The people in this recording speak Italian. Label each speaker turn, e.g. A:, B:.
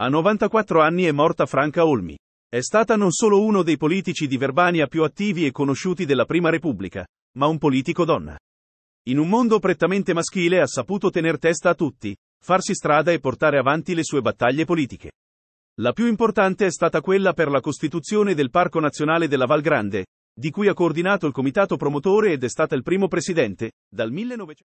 A: A 94 anni è morta Franca Olmi. È stata non solo uno dei politici di Verbania più attivi e conosciuti della Prima Repubblica, ma un politico donna. In un mondo prettamente maschile ha saputo tener testa a tutti, farsi strada e portare avanti le sue battaglie politiche. La più importante è stata quella per la costituzione del Parco Nazionale della Val Grande, di cui ha coordinato il comitato promotore ed è stata il primo presidente, dal 1900.